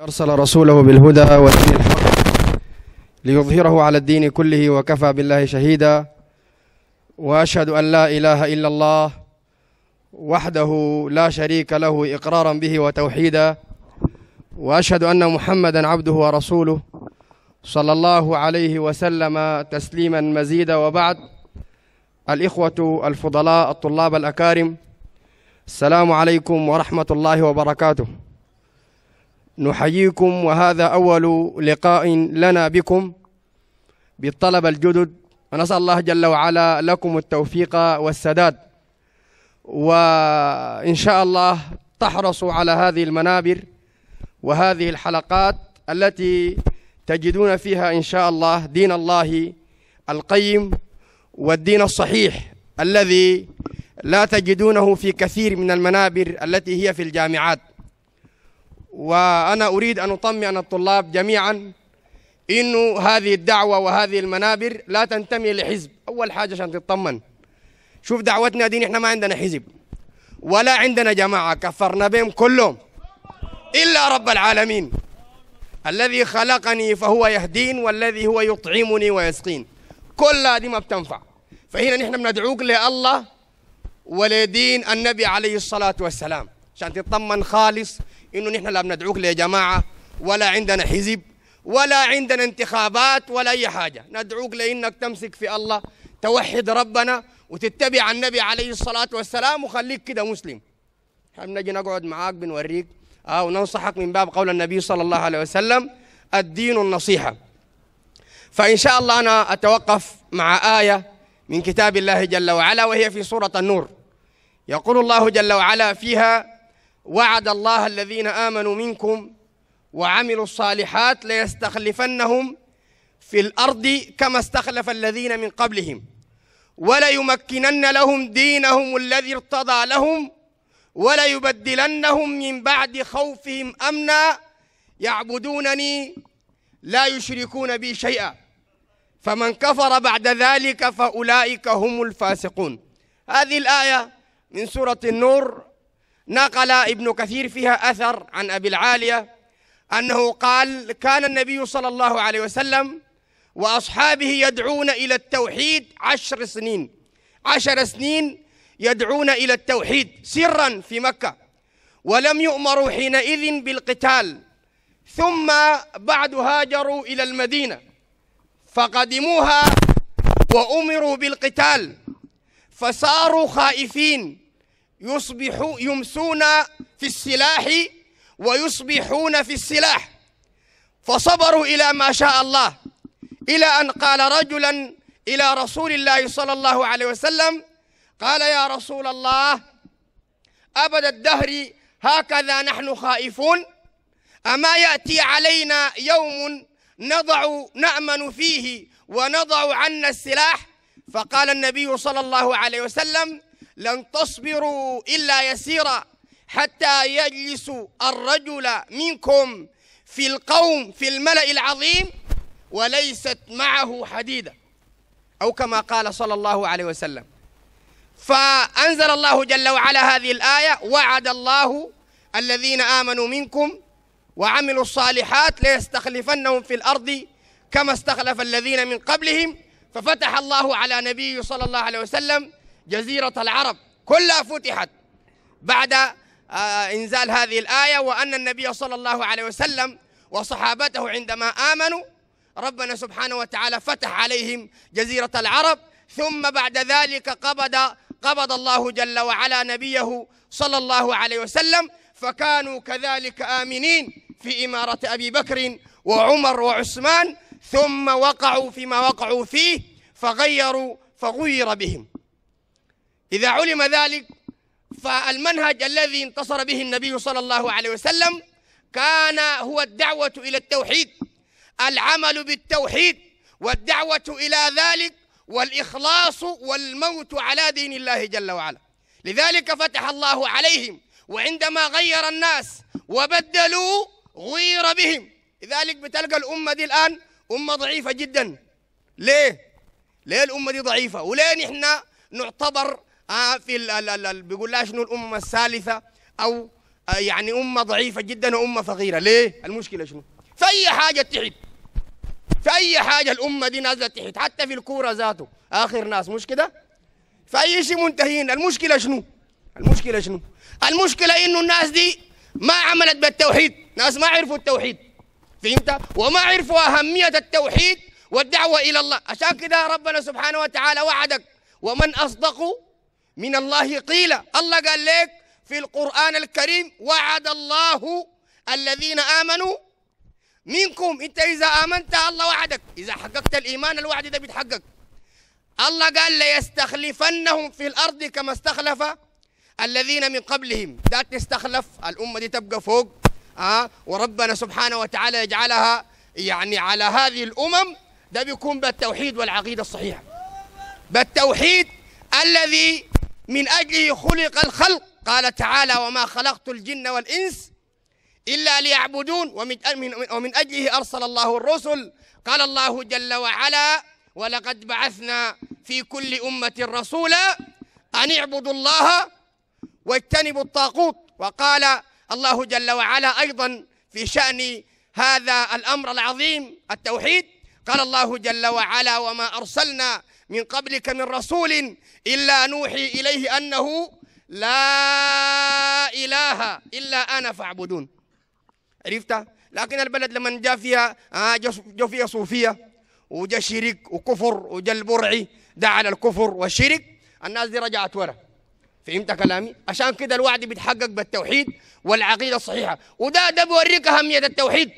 أرسل رسوله بالهدى ودين الحق ليظهره على الدين كله وكفى بالله شهيدا وأشهد أن لا إله إلا الله وحده لا شريك له إقرارا به وتوحيدا وأشهد أن محمدا عبده ورسوله صلى الله عليه وسلم تسليما مزيدا وبعد الإخوة الفضلاء الطلاب الأكارم السلام عليكم ورحمة الله وبركاته نحييكم وهذا أول لقاء لنا بكم بالطلبة الجدد ونسأل الله جل وعلا لكم التوفيق والسداد وإن شاء الله تحرصوا على هذه المنابر وهذه الحلقات التي تجدون فيها إن شاء الله دين الله القيم والدين الصحيح الذي لا تجدونه في كثير من المنابر التي هي في الجامعات وأنا أريد أن أطمئن الطلاب جميعا إنه هذه الدعوة وهذه المنابر لا تنتمي لحزب أول حاجة عشان تطمن شوف دعوتنا دي إحنا ما عندنا حزب ولا عندنا جماعة كفرنا بهم كلهم إلا رب العالمين الذي خلقني فهو يهدين والذي هو يطعمني ويسقين كل هذه ما بتنفع فهنا نحن بندعوك لله ولدين النبي عليه الصلاة والسلام عشان تطمن خالص انه نحن لا بندعوك يا جماعه ولا عندنا حزب ولا عندنا انتخابات ولا اي حاجه ندعوك لانك تمسك في الله توحد ربنا وتتبع النبي عليه الصلاه والسلام وخليك كده مسلم احنا بنجي نقعد معاك بنوريك اه وننصحك من باب قول النبي صلى الله عليه وسلم الدين النصيحه فان شاء الله انا اتوقف مع ايه من كتاب الله جل وعلا وهي في سوره النور يقول الله جل وعلا فيها وعد الله الذين آمنوا منكم وعملوا الصالحات ليستخلفنهم في الأرض كما استخلف الذين من قبلهم وليمكنن لهم دينهم الذي ارتضى لهم وليبدلنهم من بعد خوفهم أمنا يعبدونني لا يشركون بي شيئا فمن كفر بعد ذلك فأولئك هم الفاسقون هذه الآية من سورة النور نقل ابن كثير فيها أثر عن أبي العالية أنه قال كان النبي صلى الله عليه وسلم وأصحابه يدعون إلى التوحيد عشر سنين عشر سنين يدعون إلى التوحيد سرا في مكة ولم يؤمروا حينئذ بالقتال ثم بعد هاجروا إلى المدينة فقدموها وأمروا بالقتال فصاروا خائفين يصبح يمسون في السلاح ويصبحون في السلاح فصبروا إلى ما شاء الله إلى أن قال رجلا إلى رسول الله صلى الله عليه وسلم قال يا رسول الله أبد الدهر هكذا نحن خائفون أما يأتي علينا يوم نضع نأمن فيه ونضع عنا السلاح فقال النبي صلى الله عليه وسلم لن تصبروا إلا يسيرا حتى يجلس الرجل منكم في القوم في الملأ العظيم وليست معه حديدة أو كما قال صلى الله عليه وسلم فأنزل الله جل وعلا هذه الآية وعد الله الذين آمنوا منكم وعملوا الصالحات ليستخلفنهم في الأرض كما استخلف الذين من قبلهم ففتح الله على نبيه صلى الله عليه وسلم جزيرة العرب كلها فتحت بعد آه، إنزال هذه الآية وأن النبي صلى الله عليه وسلم وصحابته عندما آمنوا ربنا سبحانه وتعالى فتح عليهم جزيرة العرب ثم بعد ذلك قبض قبض الله جل وعلا نبيه صلى الله عليه وسلم فكانوا كذلك آمنين في إمارة أبي بكر وعمر وعثمان ثم وقعوا فيما وقعوا فيه فغيروا فغير بهم إذا علم ذلك فالمنهج الذي انتصر به النبي صلى الله عليه وسلم كان هو الدعوة إلى التوحيد العمل بالتوحيد والدعوة إلى ذلك والإخلاص والموت على دين الله جل وعلا لذلك فتح الله عليهم وعندما غير الناس وبدلوا غير بهم لذلك بتلقى الأمة دي الآن أمة ضعيفة جدا ليه؟ ليه الأمة دي ضعيفة؟ وليه نحن نعتبر آه في ال ال ال بيقول لها شنو الأمة الثالثة أو آه يعني أمة ضعيفة جدا وأمة فقيرة ليه؟ المشكلة شنو؟ في أي حاجة تحت في أي حاجة الأمة دي نازلة تحت حتى في الكورة ذاته آخر ناس مش كده؟ في أي شيء منتهين المشكلة شنو؟ المشكلة شنو؟ المشكلة إنه الناس دي ما عملت بالتوحيد ناس ما عرفوا التوحيد فهمت؟ وما عرفوا أهمية التوحيد والدعوة إلى الله عشان كده ربنا سبحانه وتعالى وعدك ومن أصدق من الله قيل الله قال لك في القرآن الكريم وعد الله الذين آمنوا منكم أنت إذا آمنت الله وعدك إذا حققت الإيمان الوعد ده بيتحقق الله قال ليستخلفنهم في الأرض كما استخلف الذين من قبلهم ده تستخلف الأمة دي تبقى فوق آه وربنا سبحانه وتعالى يجعلها يعني على هذه الأمم ده بيكون بالتوحيد والعقيدة الصحيحة بالتوحيد الذي من أجله خلق الخلق قال تعالى وما خلقت الجن والإنس إلا ليعبدون ومن أجله أرسل الله الرسل قال الله جل وعلا ولقد بعثنا في كل أمة رسولا أن اعبدوا الله واجتنبوا الطاغوت وقال الله جل وعلا أيضا في شأن هذا الأمر العظيم التوحيد قال الله جل وعلا وما أرسلنا من قبلك من رسول إلا نوحي إليه أنه لا إله إلا أنا فاعبدون عرفت لكن البلد لمن جاء فيها آه جاء فيها صوفية وجا شرك وكفر وجا البرعي دعا على الكفر والشرك الناس دي رجعت ورا فهمت كلامي عشان كده الوعد بيتحقق بالتوحيد والعقيدة الصحيحة وده ده بوريك أهمية التوحيد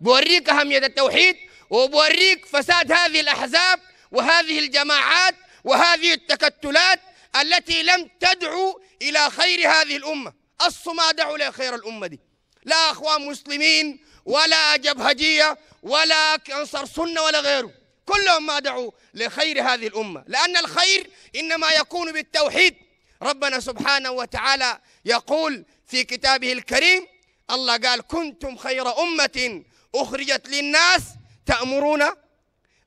بوريك أهمية التوحيد وبوريك فساد هذه الأحزاب وهذه الجماعات وهذه التكتلات التي لم تدعو إلى خير هذه الأمة أص ما دعوا إلى خير الأمة دي لا أخوان مسلمين ولا جبهجية ولا أنصار سنة ولا غيره كلهم ما دعوا لخير هذه الأمة لأن الخير إنما يكون بالتوحيد ربنا سبحانه وتعالى يقول في كتابه الكريم الله قال كنتم خير أمة أخرجت للناس تأمرون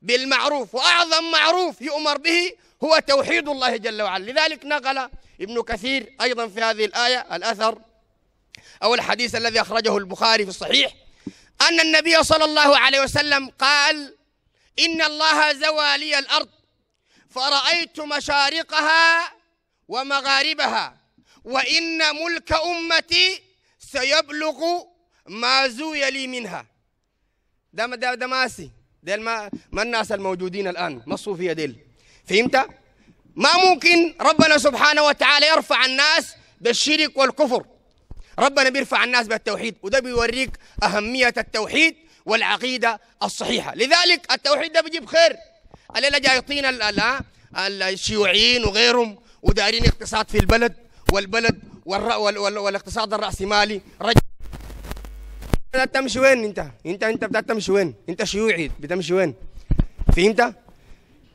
بالمعروف وأعظم معروف يؤمر به هو توحيد الله جل وعلا لذلك نقل ابن كثير أيضا في هذه الآية الأثر أو الحديث الذي أخرجه البخاري في الصحيح أن النبي صلى الله عليه وسلم قال إن الله زوى لي الأرض فرأيت مشارقها ومغاربها وإن ملك أمتي سيبلغ ما زوي لي منها ده ده ده ماسي ديل ما ما الناس الموجودين الآن ما الصوفية ديل فهمت؟ ما ممكن ربنا سبحانه وتعالى يرفع الناس بالشرك والكفر ربنا بيرفع الناس بالتوحيد وده بيوريك أهمية التوحيد والعقيدة الصحيحة لذلك التوحيد ده بيجيب خير الليلة جايطين الشيوعيين وغيرهم ودارين اقتصاد في البلد والبلد والاقتصاد الرأسمالي رجل بتمشي وين انت انت انت بتمشي وين انت شيوعي بتمشي وين فهمت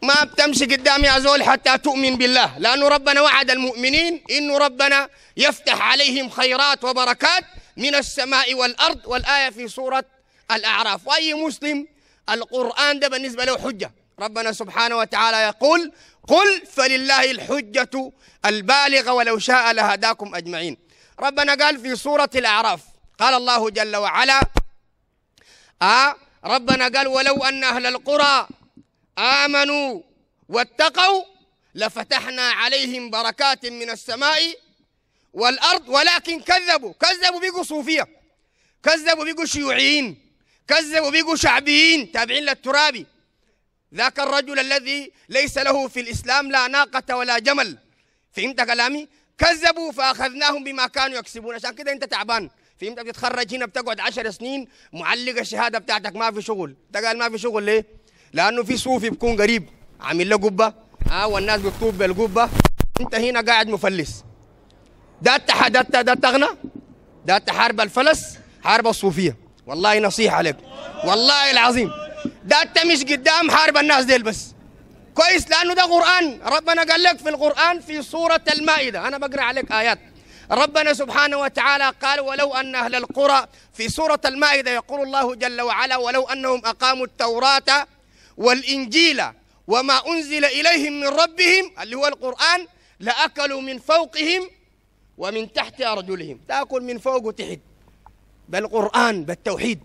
ما بتمشي قدامي يا زول حتى تؤمن بالله لأنه ربنا وعد المؤمنين إنه ربنا يفتح عليهم خيرات وبركات من السماء والأرض والآية في سورة الأعراف وأي مسلم القرآن ده بالنسبة له حجة ربنا سبحانه وتعالى يقول قل فلله الحجة البالغة ولو شاء لهداكم أجمعين ربنا قال في سورة الأعراف قال الله جل وعلا آه ربنا قال ولو أن أهل القرى آمنوا واتقوا لفتحنا عليهم بركات من السماء والأرض ولكن كذبوا كذبوا بيقوا صوفية كذبوا بيقوا شيوعيين كذبوا بيقوا شعبيين تابعين للترابي ذاك الرجل الذي ليس له في الإسلام لا ناقة ولا جمل فهمت كلامي كذبوا فأخذناهم بما كانوا يكسبون عشان كده أنت تعبان فهمت بتتخرج هنا بتقعد 10 سنين معلق الشهاده بتاعتك ما في شغل انت قال ما في شغل ليه؟ لانه في صوفي بيكون قريب عامل له قبه اه والناس بتطوب بالقبه انت هنا قاعد مفلس ده التح ده ده التغنى ده تحارب الفلس حارب الصوفيه والله نصيحه لك والله العظيم ده انت مش قدام حارب الناس ديل بس كويس لانه ده قران ربنا قال لك في القران في سوره المائده انا بقرا عليك ايات ربنا سبحانه وتعالى قال ولو أن أهل القرى في سورة المائدة يقول الله جل وعلا ولو أنهم أقاموا التوراة والإنجيل وما أنزل إليهم من ربهم اللي هو القرآن لأكلوا من فوقهم ومن تحت أرجلهم تأكل من فوق وتحت بالقرآن بالتوحيد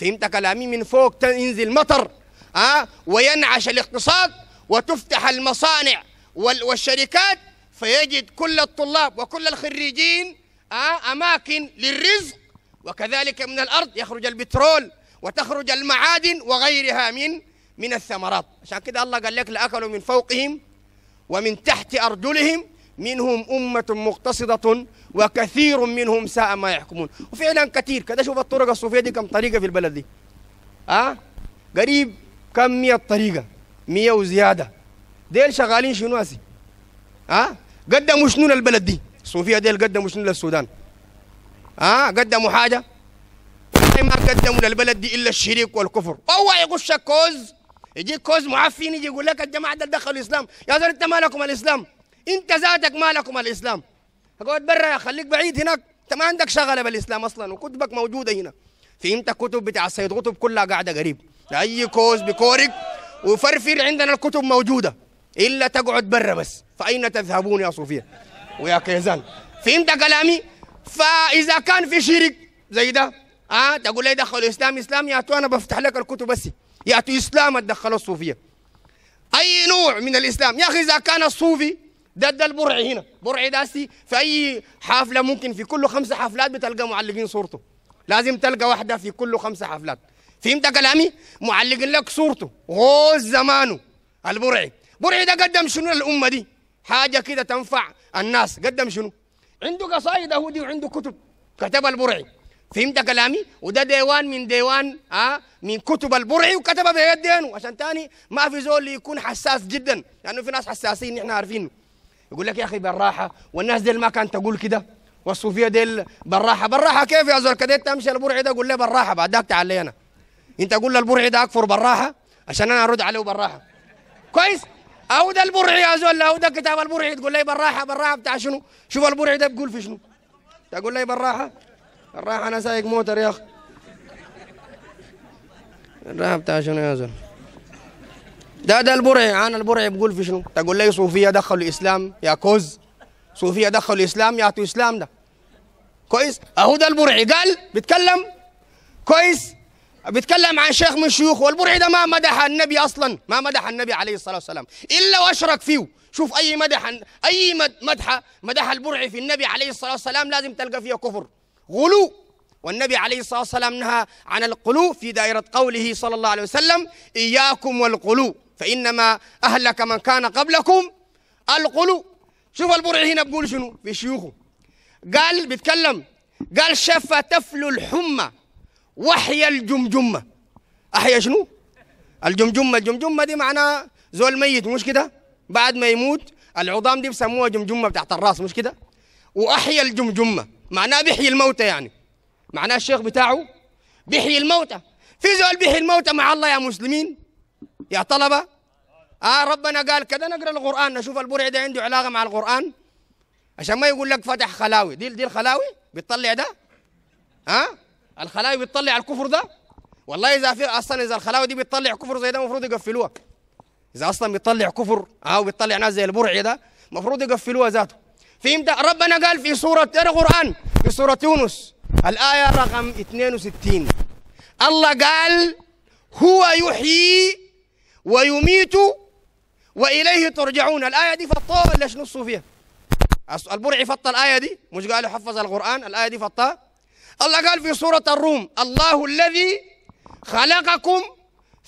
فهمت كلامي من فوق تنزل مطر آه وينعش الاقتصاد وتفتح المصانع والشركات فيجد كل الطلاب وكل الخريجين آه، أماكن للرزق وكذلك من الأرض يخرج البترول وتخرج المعادن وغيرها من من الثمرات عشان كده الله قال لك لأكلوا من فوقهم ومن تحت أرجلهم منهم أمة مقتصدة وكثير منهم ساء ما يحكمون وفعلا كثير كده شوف الطرق الصوفية دي كم طريقة في البلد دي أه؟ قريب كم مية طريقة مية وزيادة ديل شغالين شنو هسي أه؟ قدموا شنو للبلد دي الصوفيه ديل قدموا شنو للسودان ها آه قدموا حاجه ما قدموا للبلد دي الا الشريك والكفر اوعى يغش كوز يجيك كوز معفن يجي يقول لك الجماعه ده دخلوا الاسلام يا زلمه انت مالكم الاسلام انت ذاتك مالكم الاسلام اقعد برا خليك بعيد هناك انت ما عندك شغله بالاسلام اصلا وكتبك موجوده هنا فهمت كتب بتاع السيد قطب كلها قاعده قريب اي كوز بكورك وفرفر عندنا الكتب موجوده إلا تقعد برا بس فأين تذهبون يا صوفيا ويا كيزان فهمت كلامي فإذا كان في شرك زي ده آه تقول لي دخل إسلام إسلام يا أنا بفتح لك الكتب بس يا إسلام تدخلوا الصوفية أي نوع من الإسلام يا أخي إذا كان الصوفي ده ده البرعي هنا برعي داسي في أي حفلة ممكن في كل خمسة حفلات بتلقى معلقين صورته لازم تلقى واحدة في كل خمسة حفلات فهمت كلامي معلقين لك صورته هو زمانه البرعي برعي ده قدم شنو للأمة دي حاجة كده تنفع الناس قدم شنو عنده قصائد دي وعنده كتب كتب البرعي فهمت كلامي وده ديوان من ديوان آه من كتب البرعي وكتبها بيدينه عشان تاني ما في زول يكون حساس جدا لانه يعني في ناس حساسين نحن عارفينه يقول لك يا اخي بالراحه والناس ديل ما كانت تقول كده والصوفيه ديل بالراحه بالراحه كيف يا زول كده تمشي البرعي ده قول له بالراحه بعدك تعال لي انا انت قول للبرعي ده اكفر بالراحه عشان انا ارد عليه بالراحه كويس او ده البرعي يا زول او ده كتاب البرعي تقول لي بالراحه بالراحه بتاع شنو شوف البرعي ده بيقول في شنو تقول لي بالراحه بالراحه انا سايق موتر يا اخي الراحه بتاع شنو يا زول ده ده البرعي انا البرعي بيقول في شنو تقول لي صوفيه دخلوا الاسلام يا كوز صوفيه دخلوا الاسلام يعطوا اسلام ده كويس اهو ده البرعي قال بيتكلم كويس بيتكلم عن شيخ من شيوخه والبرعي ده ما مدح النبي اصلا ما مدح النبي عليه الصلاه والسلام الا واشرك فيه شوف اي مدح اي مدحه مدح البرعي في النبي عليه الصلاه والسلام لازم تلقى فيها كفر غلو والنبي عليه الصلاه والسلام نهى عن القلو في دائره قوله صلى الله عليه وسلم اياكم والقلو فانما اهلك من كان قبلكم القلو شوف البرعي هنا بقول شنو في شيوخه قال بيتكلم قال تفل الحمى وحي الجمجمة أحيا شنو؟ الجمجمة الجمجمة دي معناها زول ميت مش كده؟ بعد ما يموت العظام دي بسموها جمجمة بتاعت الراس مش كده؟ وأحيا الجمجمة معناها بيحيي الموتى يعني معناها الشيخ بتاعه بيحيي الموتى في زول بيحيي الموتى مع الله يا مسلمين يا طلبة آه ربنا قال كده نقرأ القرآن نشوف البرع ده عنده علاقة مع القرآن عشان ما يقول لك فتح خلاوي دي دي الخلاوي بتطلع ده ها آه؟ الخلاوي بتطلع الكفر ده والله اذا في اصلا اذا الخلاوي دي بتطلع كفر زي ده المفروض يقفلوها اذا اصلا بتطلع كفر او بتطلع ناس زي البرعي ده المفروض يقفلوها ذاته فهمت ربنا قال في سوره إيه القران في سوره يونس الايه رقم 62 الله قال هو يحيي ويميت واليه ترجعون الايه دي فطوها ولا شنو فيها البرعي فط الايه دي مش قالوا حفظ القران الايه دي فطاه الله قال في سورة الروم الله الذي خلقكم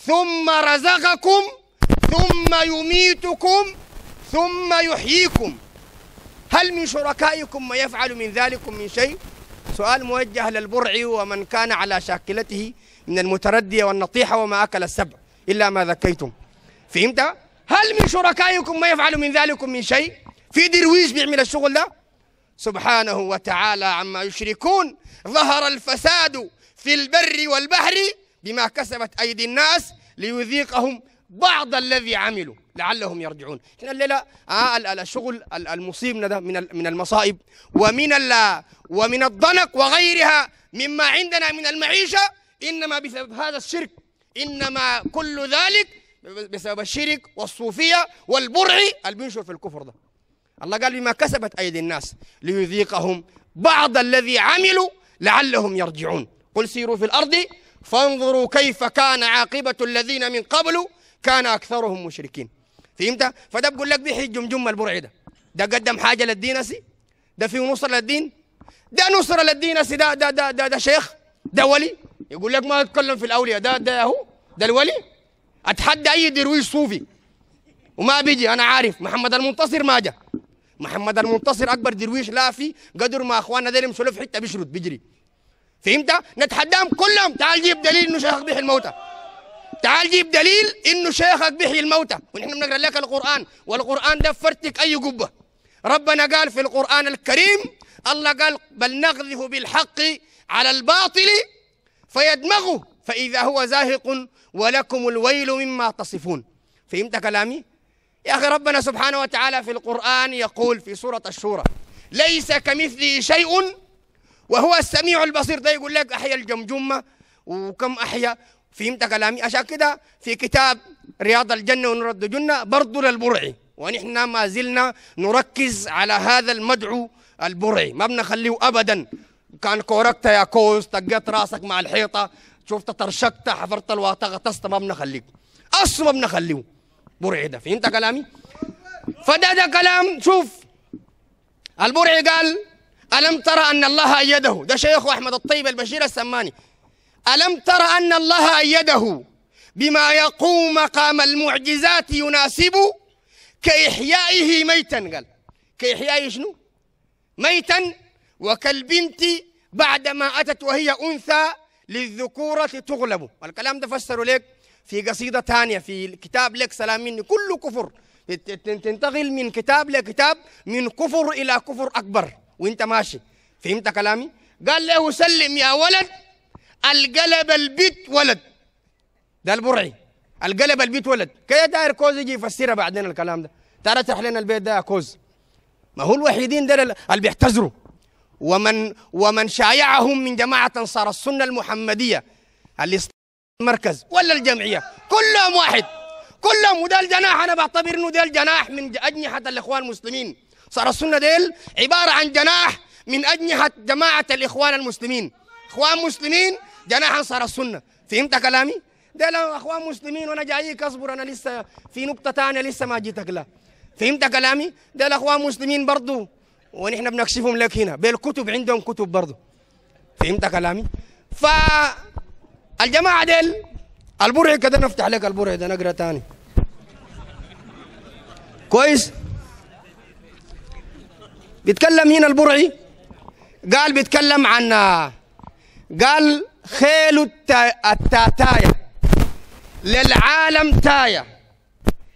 ثم رزقكم ثم يميتكم ثم يحييكم هل من شركائكم ما يفعل من ذلكم من شيء سؤال موجه للبرعي ومن كان على شاكلته من المتردية والنطيحة وما أكل السبع إلا ما ذكيتم فهمت؟ هل من شركائكم ما يفعل من ذلكم من شيء في درويش بيعمل الشغل ده سبحانه وتعالى عما يشركون ظهر الفساد في البر والبحر بما كسبت أيدي الناس ليذيقهم بعض الذي عملوا لعلهم يرجعون احنا الليله آه الشغل المصيب ده من من المصائب ومن ومن الضنك وغيرها مما عندنا من المعيشه انما بسبب هذا الشرك انما كل ذلك بسبب الشرك والصوفيه والبرع اللي بينشر في الكفر ده الله قال بما كسبت أيدي الناس ليذيقهم بعض الذي عملوا لعلهم يرجعون قل سيروا في الأرض فانظروا كيف كان عاقبة الذين من قبل كان أكثرهم مشركين فهمت؟ فده بقول لك بيحي الجمجمة البرعدة ده ده قدم حاجة للدين أسي ده فيه نصر للدين ده نصر للدين أسي ده ده ده ده, ده شيخ ده ولي يقول لك ما أتكلم في الأولياء ده ده هو ده الولي أتحدى أي درويش صوفي وما بيجي أنا عارف محمد المنتصر ما جاء محمد المنتصر اكبر درويش لافي قدر ما اخواننا ديل يمشوا في حته بيشرد بيجري فهمت نتحداهم كلهم تعال جيب دليل انه شيخك بيحيي الموتى تعال جيب دليل انه شيخك بيحيي الموتى ونحن بنقرا لك القران والقران ده فرتك اي قبه ربنا قال في القران الكريم الله قال بل نقذف بالحق على الباطل فيدمغه فاذا هو زاهق ولكم الويل مما تصفون فهمت كلامي يا أخي ربنا سبحانه وتعالى في القرآن يقول في سورة الشورى ليس كمثله شيء وهو السميع البصير ده يقول لك أحيا الجمجمة وكم أحيا فهمت كلامي عشان كده في كتاب رياض الجنة ونور الجنة برضو للبرعي ونحن ما زلنا نركز على هذا المدعو البرعي ما بنخليه أبدا كان كوركت يا كوز تقيت راسك مع الحيطة شفت ترشقت حفرت الواطة غطست ما بنخليك أصلا ما بنخليه برعي ده فهمت كلامي فده ده كلام شوف البرعي قال ألم ترى أن الله أيده ده شيخ أحمد الطيب البشير السماني ألم ترى أن الله أيده بما يقوم مقام المعجزات يناسب كإحيائه ميتا قال كإحيائه شنو ميتا وكالبنت بعدما أتت وهي أنثى للذكورة تغلب الكلام ده فسروا ليك في قصيدة ثانية في كتاب لك سلام مني كله كفر تنتقل من كتاب لكتاب من كفر إلى كفر أكبر وانت ماشي فهمت كلامي قال له سلم يا ولد القلب البيت ولد ده البرعي القلب البيت ولد كده داير كوز يجي يفسرها بعدين الكلام ده ترى تحلين لنا البيت ده يا كوز ما هو الوحيدين ده اللي بيحتزروا ومن ومن شايعهم من جماعة أنصار السنة المحمدية اللي المركز ولا الجمعيه كلهم واحد كلهم وده الجناح انا بعتبر انه ده الجناح من اجنحه الاخوان المسلمين صار السنه ديل عباره عن جناح من اجنحه جماعه الاخوان المسلمين اخوان مسلمين جناح صار السنه فهمت كلامي؟ ديل اخوان مسلمين وانا جايك اصبر انا لسه في نقطه ثانيه لسه ما جيتك لا فهمت كلامي؟ ديل الاخوان مسلمين برضه ونحن بنكشفهم لك هنا بالكتب عندهم كتب برضه فهمت كلامي؟ ف الجماعة ديل البرع كده نفتح لك البرع ده نقرا تاني كويس بيتكلم هنا البرعي قال بيتكلم عن قال خيل التا... التاتاية للعالم تاية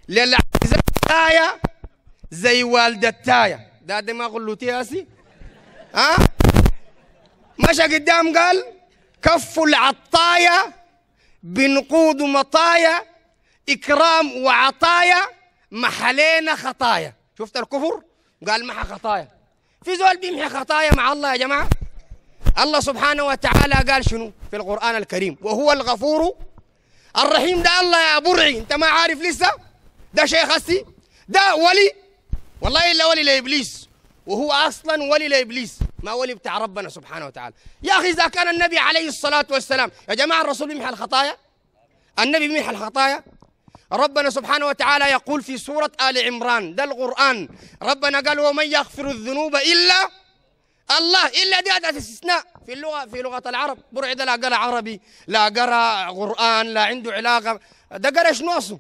للعزة تاية زي والدة تاية ده دماغ اللوتياسي ها مشى قدام قال كف العطايا بنقود مطايا إكرام وعطايا محلينا خطايا شفت الكفر قال محا خطايا في زول بيمحي خطايا مع الله يا جماعة الله سبحانه وتعالى قال شنو في القرآن الكريم وهو الغفور الرحيم ده الله يا برعي انت ما عارف لسه ده شيخ اسي ده ولي والله الا ولي لابليس وهو اصلا ولي لابليس ما ولي بتاع ربنا سبحانه وتعالى يا أخي إذا كان النبي عليه الصلاة والسلام يا جماعة الرسول يمحى الخطايا النبي يمحى الخطايا ربنا سبحانه وتعالى يقول في سورة آل عمران ده القرآن ربنا قال ومن يغفر الذنوب إلا الله إلا دي أداة استثناء في اللغة في لغة العرب برع ده لا قرأ عربي لا قرأ قرآن لا عنده علاقة ده قرأ شنو أصله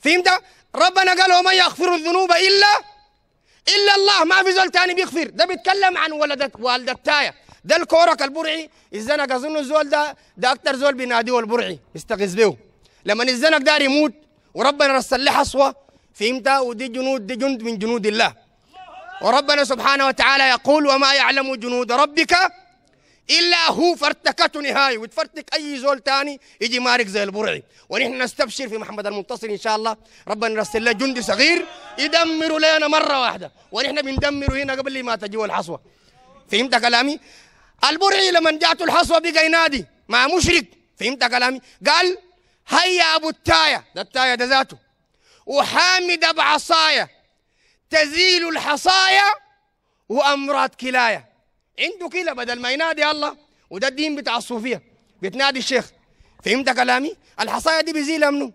فهمت ربنا قال ومن يغفر الذنوب إلا الا الله ما في زول تاني بيغفر ده بيتكلم عن ولدك والدة تايه ده الكورك البرعي الزنك اظن الزول ده ده اكتر زول بيناديه البرعي يستغيث به لما الزنك ده يموت وربنا رسل له حصوه فهمتها ودي جنود دي جند من جنود الله وربنا سبحانه وتعالى يقول وما يعلم جنود ربك الا هو فرتكته نهايه وتفرتك اي زول تاني يجي مارك زي البرعي ونحن نستبشر في محمد المنتصر ان شاء الله ربنا يرسل له جندي صغير يدمروا لنا مره واحده ونحن بندمره هنا قبل ما تجي الحصوه فهمت كلامي البرعي لما جاته الحصوه بقى ينادي مع مشرك فهمت كلامي قال هيا ابو التايه ده التايه ده ذاته وحامد بعصايا تزيل الحصايا وامراض كلايه عنده كده بدل ما ينادي الله وده الدين بتاع الصوفيه بتنادي الشيخ فهمت كلامي الحصايه دي بيزيلها منه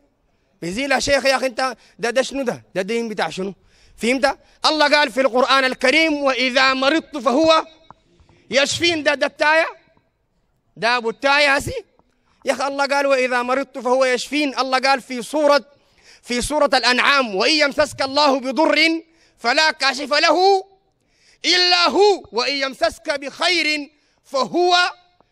بيزيلها شيخ يا اخي انت ده ده شنو ده ده الدين بتاع شنو فهمت الله قال في القران الكريم واذا مرضت فهو يشفين ده ده التايه ده ابو التايه هسي يا اخي الله قال واذا مرضت فهو يشفين الله قال في سوره في سوره الانعام وان يمسسك الله بضر فلا كاشف له إلا هو وإن يمسسك بخير فهو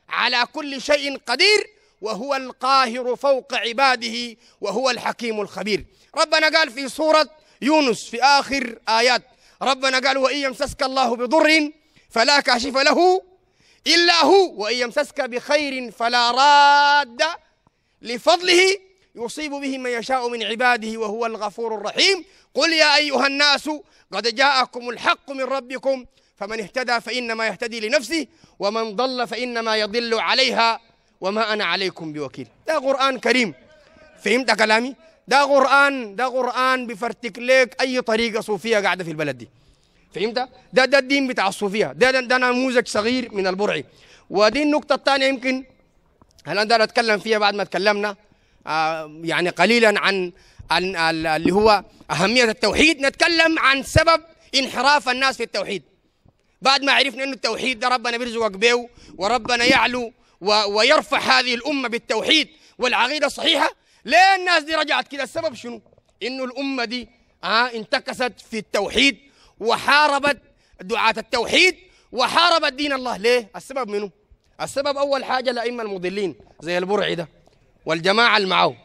على كل شيء قدير وهو القاهر فوق عباده وهو الحكيم الخبير ربنا قال في سورة يونس في آخر آيات ربنا قال وإن يمسسك الله بضر فلا كاشف له إلا هو وإن يمسسك بخير فلا راد لفضله يصيب به من يشاء من عباده وهو الغفور الرحيم قل يا أيها الناس قد جاءكم الحق من ربكم فمن اهتدى فإنما يهتدي لنفسه ومن ضل فإنما يضل عليها وما أنا عليكم بوكيل ده قرآن كريم فهمت كلامي ده قرآن ده قرآن بفرتك ليك أي طريقة صوفية قاعدة في البلد دي فهمت ده ده الدين بتاع الصوفية ده ده, ده نموذج صغير من البرعي ودي النقطة الثانية يمكن هل أنا أتكلم فيها بعد ما تكلمنا آه، يعني قليلا عن عن اللي هو أهمية التوحيد نتكلم عن سبب انحراف الناس في التوحيد بعد ما عرفنا أن التوحيد ده ربنا بيرزقك بيه وربنا يعلو ويرفع هذه الأمة بالتوحيد والعقيدة الصحيحة ليه الناس دي رجعت كده السبب شنو إنه الأمة دي آه انتكست في التوحيد وحاربت دعاة التوحيد وحاربت دين الله ليه السبب منه السبب أول حاجة الأئمة المضلين زي البرعي ده والجماعة اللي معه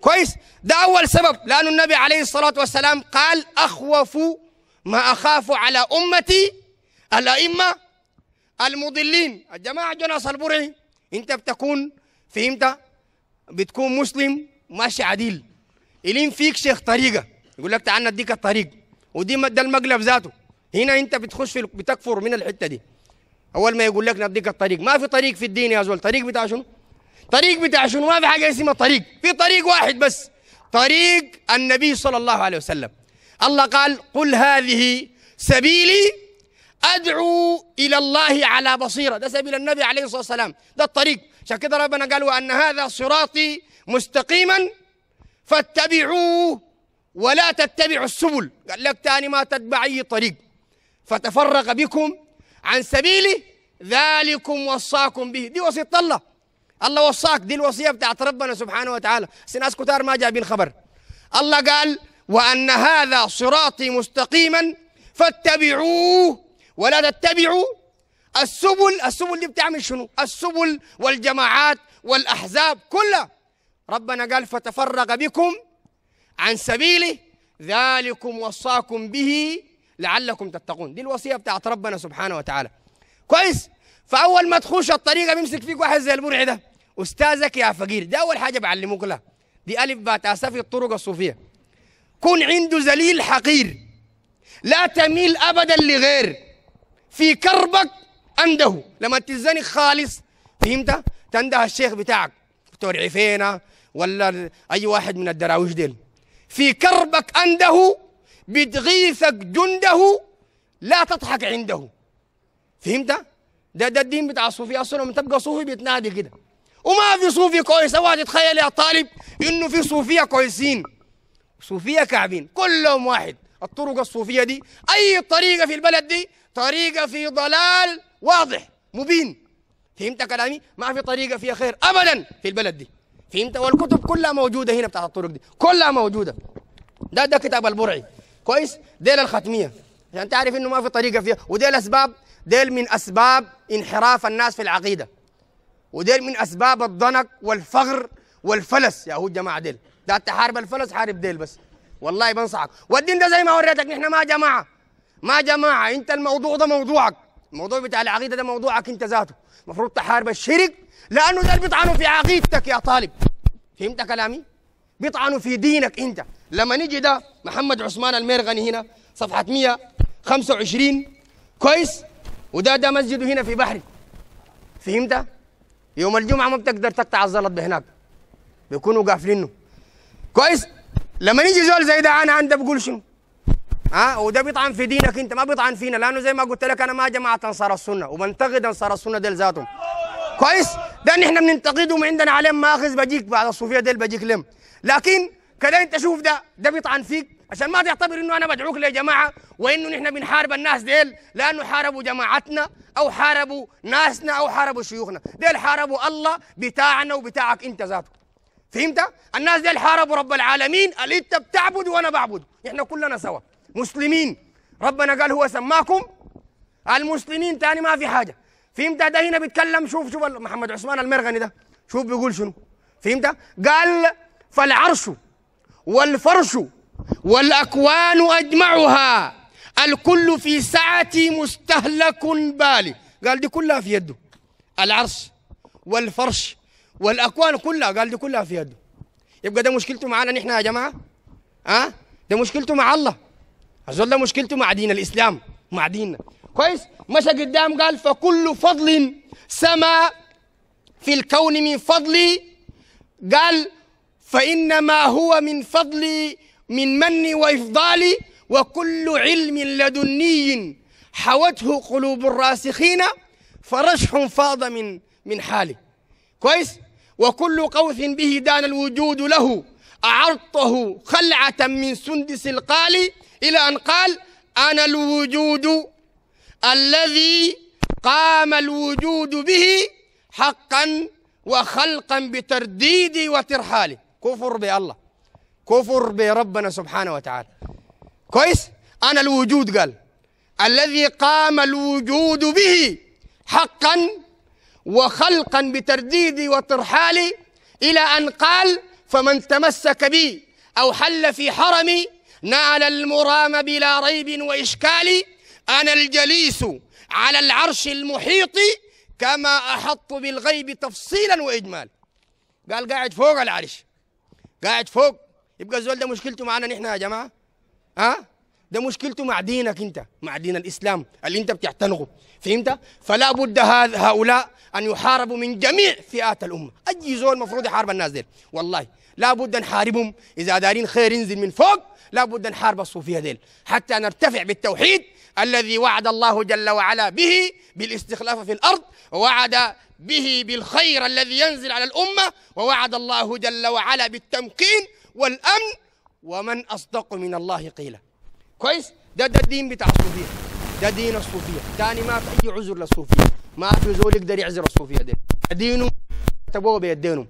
كويس ده أول سبب لأن النبي عليه الصلاة والسلام قال أخوف ما أخاف على أمتي الأئمة المضلين الجماعة جناس البرعي أنت بتكون فهمت بتكون مسلم ماشي عديل يلين فيك شيخ طريقة يقول لك تعال نديك الطريق ودي ده المقلب ذاته هنا أنت بتخش في بتكفر من الحتة دي أول ما يقول لك نديك الطريق ما في طريق في الدين يا زول طريق بتاع شنو طريق بتاع شنو ما في حاجه اسمها طريق في طريق واحد بس طريق النبي صلى الله عليه وسلم الله قال قل هذه سبيلي ادعو الى الله على بصيره ده سبيل النبي عليه الصلاه والسلام ده الطريق عشان كده ربنا قال وان هذا صراطي مستقيما فاتبعوه ولا تتبعوا السبل قال لك تاني ما تتبع اي طريق فتفرق بكم عن سبيله ذلكم وصاكم به دي وصيه الله الله وصاك دي الوصية بتاعت ربنا سبحانه وتعالى بس ناس كتار ما جايبين خبر الله قال وأن هذا صراطي مستقيما فاتبعوه ولا تتبعوا السبل السبل دي بتعمل شنو السبل والجماعات والأحزاب كلها ربنا قال فتفرق بكم عن سبيله ذلكم وصاكم به لعلكم تتقون دي الوصية بتاعت ربنا سبحانه وتعالى كويس فأول ما تخش الطريقة بيمسك فيك واحد زي البرع ده استاذك يا فقير ده اول حاجه بعلموك لها دي الف بات في الطرق الصوفيه كن عنده ذليل حقير لا تميل ابدا لغير في كربك انده لما تتزنق خالص فهمت تنده الشيخ بتاعك دكتور عفينه ولا اي واحد من الدراويش ديل في كربك انده بتغيثك جنده لا تضحك عنده فهمت ده ده الدين بتاع الصوفيه اصلا لما تبقى صوفي بتنادي كده وما في صوفي كويس واحد تتخيل يا طالب انه في صوفيه كويسين صوفيه كعبين كلهم واحد الطرق الصوفيه دي اي طريقه في البلد دي طريقه في ضلال واضح مبين فهمت كلامي ما في طريقه فيها خير ابدا في البلد دي فهمت والكتب كلها موجوده هنا بتاعت الطرق دي كلها موجوده ده ده كتاب البرعي كويس ديل الختميه عشان يعني تعرف انه ما في طريقه فيها وديل اسباب ديل من اسباب انحراف الناس في العقيده وديل من اسباب الضنك والفغر والفلس يا هو الجماعه ديل ده تحارب الفلس حارب ديل بس والله بنصحك والدين ده زي ما وريتك نحن ما جماعه ما جماعه انت الموضوع ده موضوعك الموضوع بتاع العقيده ده موضوعك انت ذاته المفروض تحارب الشرك لانه ده اللي بيطعنوا في عقيدتك يا طالب فهمت كلامي؟ بيطعنوا في دينك انت لما نيجي ده محمد عثمان الميرغني هنا صفحه 125 كويس وده ده مسجده هنا في بحري فهمت؟ يوم الجمعه ما بتقدر تقطع الزلط بهناك بيكونوا قافلينه كويس لما يجي زول زي ده انا عنده بقول شنو ها أه؟ وده بيطعن في دينك انت ما بيطعن فينا لانه زي ما قلت لك انا ما جماعه انصار السنه وبنتقد انصار السنه ديل ذاتهم كويس ده نحن بننتقدهم عندنا عليهم ماخذ بجيك بعد الصوفيه ديل بجيك لهم لكن كده انت شوف ده ده بيطعن فيك عشان ما تعتبر انه انا بدعوك لجماعه جماعه وانه نحن بنحارب الناس ديل لانه حاربوا جماعتنا او حاربوا ناسنا او حاربوا شيوخنا ديل حاربوا الله بتاعنا وبتاعك انت ذاته فهمت الناس ديل حاربوا رب العالمين اللي انت بتعبد وانا بعبد احنا كلنا سوا مسلمين ربنا قال هو سماكم المسلمين تاني ما في حاجه فهمت ده هنا بيتكلم شوف شوف محمد عثمان المرغني ده شوف بيقول شنو فهمت قال فالعرش والفرش والأكوان أجمعها الكل في ساعة مستهلك بالي قال دي كلها في يده العرش والفرش والأكوان كلها قال دي كلها في يده يبقى ده مشكلته معنا نحن يا جماعة ها أه؟ ده مشكلته مع الله الزول ده مشكلته مع دين الإسلام مع ديننا كويس مشى قدام قال فكل فضل سما في الكون من فضلي قال فإنما هو من فضل من من وإفضال وكل علم لدني حوته قلوب الراسخين فرشح فاض من من حاله كويس وكل قوس به دان الوجود له أعرضته خلعة من سندس القال إلى أن قال أنا الوجود الذي قام الوجود به حقا وخلقا بترديدي وترحالي كفر بالله كفر بربنا سبحانه وتعالى كويس أنا الوجود قال الذي قام الوجود به حقا وخلقا بترديدي وترحالي إلى أن قال فمن تمسك بي أو حل في حرمي نال المرام بلا ريب وإشكال أنا الجليس على العرش المحيط كما أحط بالغيب تفصيلا واجمال قال قاعد فوق العرش قاعد فوق يبقى الزول ده مشكلته معانا نحن يا جماعه ها أه؟ ده مشكلته مع دينك انت مع دين الاسلام اللي انت بتعتنقه فهمت فلا بد هؤلاء ان يحاربوا من جميع فئات الامه اي زول المفروض يحارب الناس ديل والله لا بد نحاربهم اذا دارين خير ينزل من فوق لا بد نحارب الصوفيه ديل حتى نرتفع بالتوحيد الذي وعد الله جل وعلا به بالاستخلاف في الارض ووعد به بالخير الذي ينزل على الامه ووعد الله جل وعلا بالتمكين والأمن ومن أصدق من الله قيلا كويس ده ده الدين بتاع الصوفية ده دين الصوفية ثاني ما في أي عذر للصوفية ما في زول يقدر يعذر الصوفية دي دينهم كتبوه بيدينهم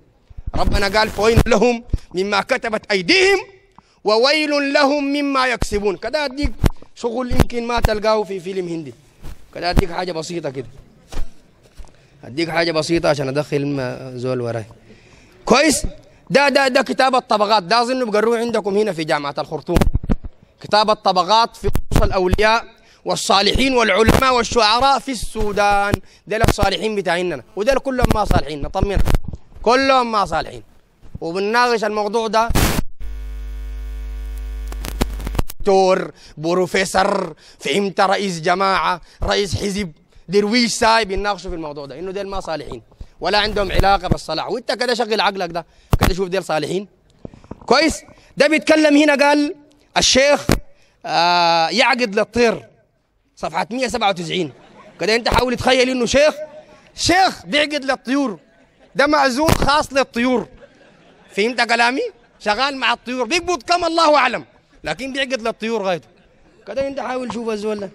ربنا قال فويل لهم مما كتبت أيديهم وويل لهم مما يكسبون كده أديك شغل يمكن ما تلقاه في فيلم هندي كده أديك حاجة بسيطة كده أديك حاجة بسيطة عشان أدخل زول وراي كويس ده ده ده كتاب الطبقات ده اظن بقروه عندكم هنا في جامعه الخرطوم كتاب الطبقات في الاولياء والصالحين والعلماء والشعراء في السودان ديل الصالحين بتاعيننا ودول كلهم ما صالحين نطمنك كلهم ما صالحين وبنناقش الموضوع ده دكتور بروفيسور فهمت رئيس جماعه رئيس حزب درويش ساي بيناقشوا في الموضوع ده انه ديل ما صالحين ولا عندهم علاقه بالصلاح وانت كده شغل عقلك ده كده شوف ديل صالحين كويس ده بيتكلم هنا قال الشيخ آه يعقد للطير صفحه 197 كده انت حاول تخيل انه شيخ شيخ بيعقد للطيور ده معزول خاص للطيور فهمت كلامي شغال مع الطيور بيقبض كم الله اعلم لكن بيعقد للطيور غايته كده انت حاول شوف الزول ده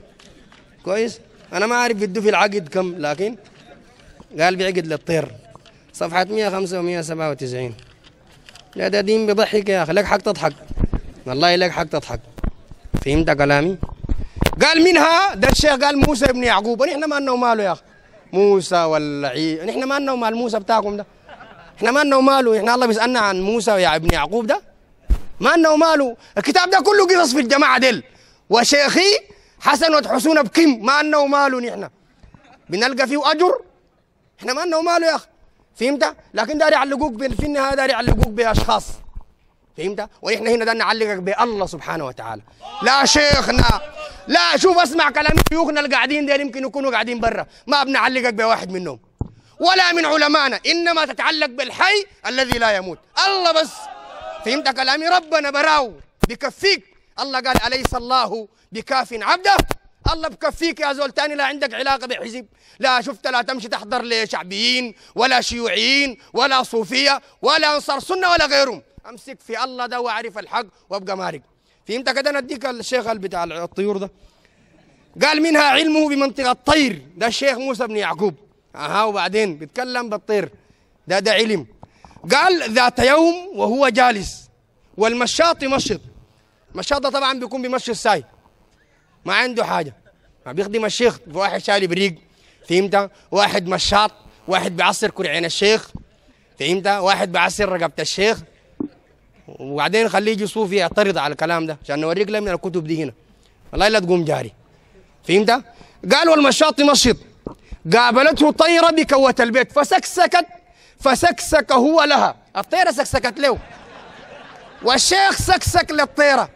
كويس انا ما اعرف بده في العقد كم لكن قال بعقد للطير صفحة 105 و 197 يا ده دين بضحك يا أخي لك حق تضحك والله لك حق تضحك فهمت كلامي؟ قال منها ده الشيخ قال موسى ابن يعقوب نحن ما لنا وماله يا أخي موسى عيسى نحن ما لنا ومال موسى بتاعكم ده احنا ما لنا وماله احنا الله بيسألنا عن موسى يا ابن يعقوب ده ما لنا وماله الكتاب ده كله قصص في الجماعة ديل وشيخي حسن وحسون بكم ما لنا وماله نحن بنلقى فيه أجر احنا مالنا وماله يا اخي فهمت لكن داري يعلقوك في النهايه داري يعلقوك باشخاص فهمت ونحن هنا ده نعلقك بالله سبحانه وتعالى لا شيخنا لا شوف اسمع كلام شيوخنا اللي قاعدين يمكن يكونوا قاعدين برا ما بنعلقك بواحد منهم ولا من علمائنا انما تتعلق بالحي الذي لا يموت الله بس فهمت كلامي ربنا براو بكفيك الله قال اليس الله بكاف عبده الله بكفيك يا زول تاني لا عندك علاقه بحزب لا شفت لا تمشي تحضر لشعبيين ولا شيوعيين ولا صوفيه ولا انصار سنه ولا غيرهم امسك في الله ده واعرف الحق وابقى مارق فهمت كده انا اديك الشيخ بتاع الطيور ده قال منها علمه بمنطقه الطير ده الشيخ موسى بن يعقوب اها وبعدين بيتكلم بالطير ده ده علم قال ذات يوم وهو جالس والمشاط يمشط مشاط طبعا بيكون بمشي الساي ما عنده حاجه ما بيخدم الشيخ واحد شاري بريق فهمت واحد مشاط واحد بيعصر عين الشيخ فهمت واحد بيعصر رقبه الشيخ وبعدين خليه يجي صوفي يعترض على الكلام ده عشان نوريك له من الكتب دي هنا والله لا تقوم جاري فهمت قال والمشاط مشط قابلته طيره بكوه البيت فسكسكت فسكسك هو لها الطيره سكسكت له والشيخ سكسك للطيره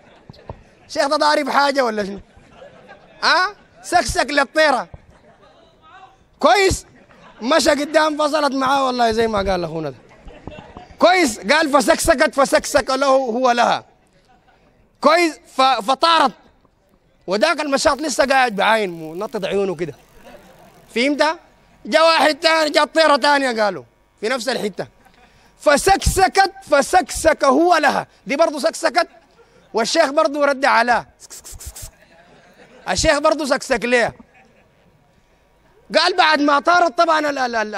شيخ ده ضارب حاجه ولا شنو ها سكسك للطيره كويس مشى قدام فصلت معاه والله زي ما قال اخونا ده كويس قال فسكسكت فسكسك له هو لها كويس فطارت وذاك المشاط لسه قاعد بعاين نطط عيونه كده فهمت؟ جاء واحد ثاني جاء طيره ثانيه قالوا في نفس الحته فسكسكت فسكسك هو لها دي برضه سكسكت والشيخ برضه رد على الشيخ برضه سكسك ليه قال بعد ما طارت طبعا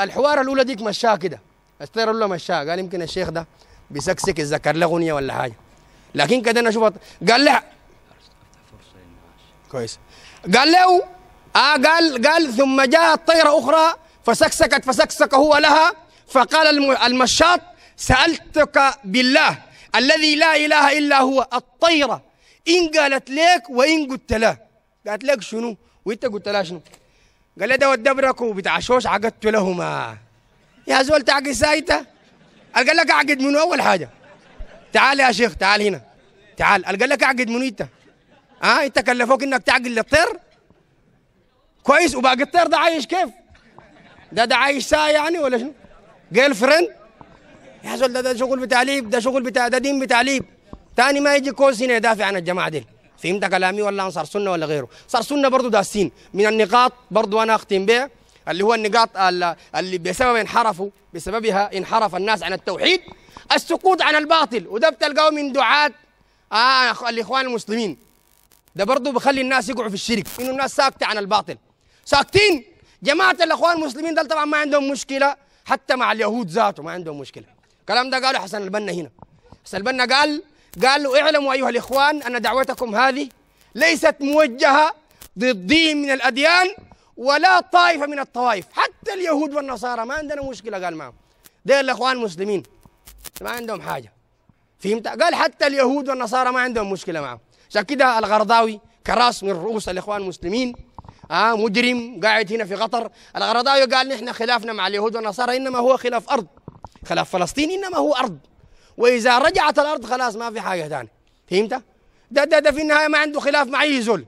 الحوار الاولى ديك مشاه كده الطيره الاولى مشاه قال يمكن الشيخ ده بيسكسك يتذكر له اغنيه ولا حاجه لكن كده انا اشوف قال له كويس قال له آه قال قال ثم جاءت طيره اخرى فسكسكت فسكسك هو لها فقال المشاط سالتك بالله الذي لا اله الا هو الطيره ان قالت لك وان قلت له قالت لك شنو وانت قلت لها شنو قال لي ده ودبرك وبتاع شوش عقدت لهما يا زول تعقد سايته قال لك اعقد منو اول حاجه تعال يا شيخ تعال هنا تعال قال لك اعقد منو انت ها آه انت كلفوك انك تعقد للطير كويس وباقي الطير ده عايش كيف ده ده عايش ساعه يعني ولا شنو جيل فريند يا زول ده ده شغل بتعليب ده شغل بتاع ده دين بتعليب تاني ما يجي كوس هنا يدافع عن الجماعه دي فهمت كلامي ولا عن صرصنة ولا غيره صرصنة برضو داسين من النقاط برضو أنا أختم بها اللي هو النقاط اللي بسبب انحرفوا بسببها انحرف الناس عن التوحيد السقوط عن الباطل وده بتلقاه من دعاة آه الإخوان المسلمين ده برضو بخلي الناس يقعوا في الشرك إنه الناس ساكتة عن الباطل ساكتين جماعة الإخوان المسلمين ده طبعا ما عندهم مشكلة حتى مع اليهود ذاته ما عندهم مشكلة الكلام ده قاله حسن البنا هنا حسن البنا قال قال له اعلموا أيها الإخوان أن دعوتكم هذه ليست موجهة ضد دين من الأديان ولا طائفة من الطوائف حتى اليهود والنصارى ما عندنا مشكلة قال معهم دير الإخوان مسلمين ما عندهم حاجة فهمت قال حتى اليهود والنصارى ما عندهم مشكلة معهم عشان كده الغرضاوي كراس من رؤوس الإخوان المسلمين آه مجرم قاعد هنا في قطر الغرضاوي قال نحن خلافنا مع اليهود والنصارى إنما هو خلاف أرض خلاف فلسطين إنما هو أرض واذا رجعت الارض خلاص ما في حاجه ثانيه فهمت ده ده ده في النهايه ما عنده خلاف مع اي زول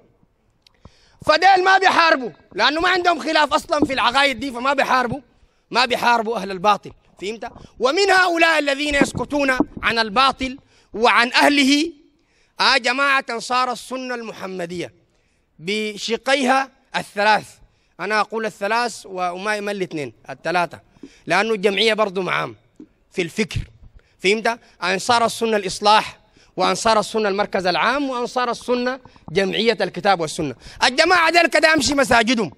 فديل ما بيحاربوا لانه ما عندهم خلاف اصلا في العقائد دي فما بيحاربوا ما بيحاربوا اهل الباطل فهمت ومن هؤلاء الذين يسكتون عن الباطل وعن اهله آه جماعة أنصار السنة المحمدية بشقيها الثلاث أنا أقول الثلاث وما يمل الاثنين الثلاثة لأنه الجمعية برضه معام في الفكر فهمت؟ أنصار السنة الإصلاح وأنصار السنة المركز العام وأنصار السنة جمعية الكتاب والسنة الجماعة ديل كده أمشي مساجدهم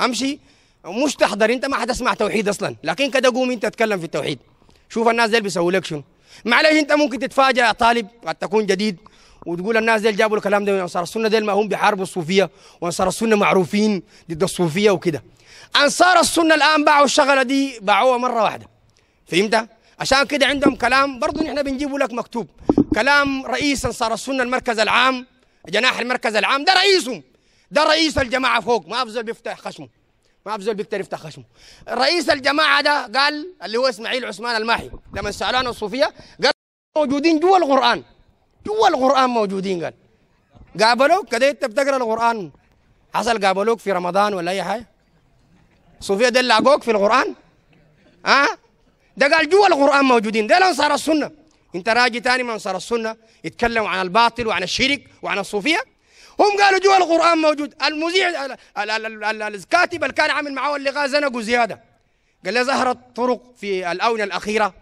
أمشي مش تحضر أنت ما حتسمع توحيد أصلا لكن كده قوم أنت تتكلم في التوحيد شوف الناس ديل بيسووا لك شنو معلش أنت ممكن تتفاجأ طالب قد تكون جديد وتقول الناس ديل جابوا الكلام ده من أنصار السنة ديل ما هم بيحاربوا الصوفية وأنصار السنة معروفين ضد الصوفية وكده أنصار السنة الآن باعوا الشغلة دي باعوها مرة واحدة فهمت؟ عشان كده عندهم كلام برضه نحن بنجيبه لك مكتوب كلام رئيس انصار السنه المركز العام جناح المركز العام ده رئيسهم ده رئيس الجماعه فوق ما افزل بيفتح خشمه ما افزل بيقدر يفتح خشمه رئيس الجماعه ده قال اللي هو اسماعيل عثمان الماحي لما عن الصوفيه قال موجودين جوا القران جوا القران موجودين قال قابلوك كده انت بتقرا القران حصل قابلوك في رمضان ولا اي حاجه صوفيا لاقوك في القران ها أه؟ ده قال جوا القرآن موجودين ده أنصار السنة أنت راجي تاني من أنصار السنة يتكلموا عن الباطل وعن الشرك وعن الصوفية هم قالوا جوا القرآن موجود المذيع الكاتب اللي كان عامل معاه اللقاء زنقوا زيادة قال له ظهرت طرق في الأونة الأخيرة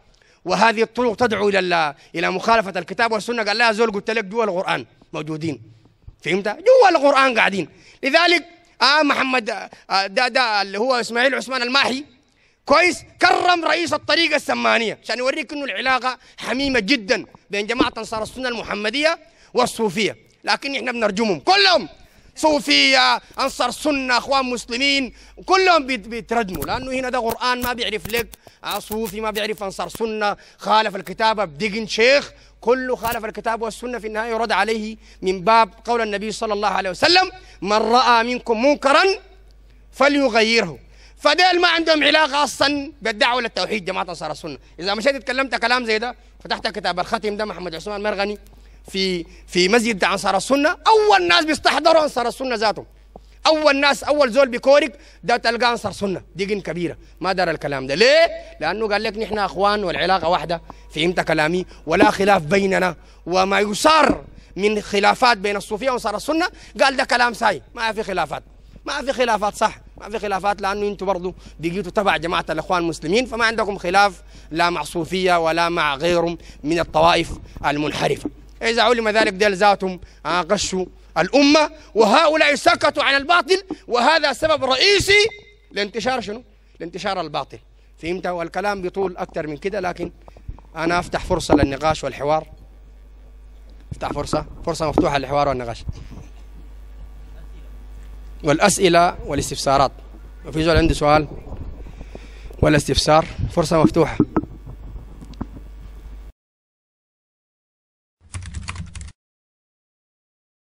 وهذه الطرق تدعو إلى إلى مخالفة الكتاب والسنة قال لها زول قلت لك جوا القرآن موجودين فهمت؟ جوا القرآن قاعدين لذلك آه محمد ده آه، ده اللي هو إسماعيل عثمان الماحي كويس كرم رئيس الطريقة السمانية عشان يوريك انه العلاقة حميمة جدا بين جماعة أنصار السنة المحمدية والصوفية لكن احنا بنرجمهم كلهم صوفية أنصار سنة أخوان مسلمين كلهم بيترجموا لأنه هنا ده قرآن ما بيعرف لك آه، صوفي ما بيعرف أنصار سنة خالف الكتابة بدقن شيخ كله خالف الكتاب والسنة في النهاية يرد عليه من باب قول النبي صلى الله عليه وسلم من رأى منكم منكرا فليغيره فديل ما عندهم علاقه اصلا بالدعوه للتوحيد جماعه انصار السنه اذا مشيت تكلمت كلام زي ده فتحت كتاب الختم ده محمد عثمان مرغني في في مسجد انصار السنه اول ناس بيستحضروا انصار السنه ذاتهم اول ناس اول زول بكورك ده تلقى انصار سنه دقن كبيره ما دار الكلام ده ليه لانه قال لك نحن اخوان والعلاقه واحده فهمت كلامي ولا خلاف بيننا وما يصار من خلافات بين الصوفيه وانصار السنه قال ده كلام ساي ما في خلافات ما في خلافات صح ما في خلافات لانه انتوا برضه بقيتوا تبع جماعه الاخوان المسلمين فما عندكم خلاف لا مع صوفيه ولا مع غيرهم من الطوائف المنحرفه اذا علم ذلك ديل ذاتهم غشوا الامه وهؤلاء سكتوا عن الباطل وهذا سبب رئيسي لانتشار شنو؟ لانتشار الباطل فهمت والكلام بيطول اكثر من كده لكن انا افتح فرصه للنقاش والحوار افتح فرصه فرصه مفتوحه للحوار والنقاش والأسئلة والاستفسارات وفي زول عنده سؤال ولا استفسار فرصة مفتوحة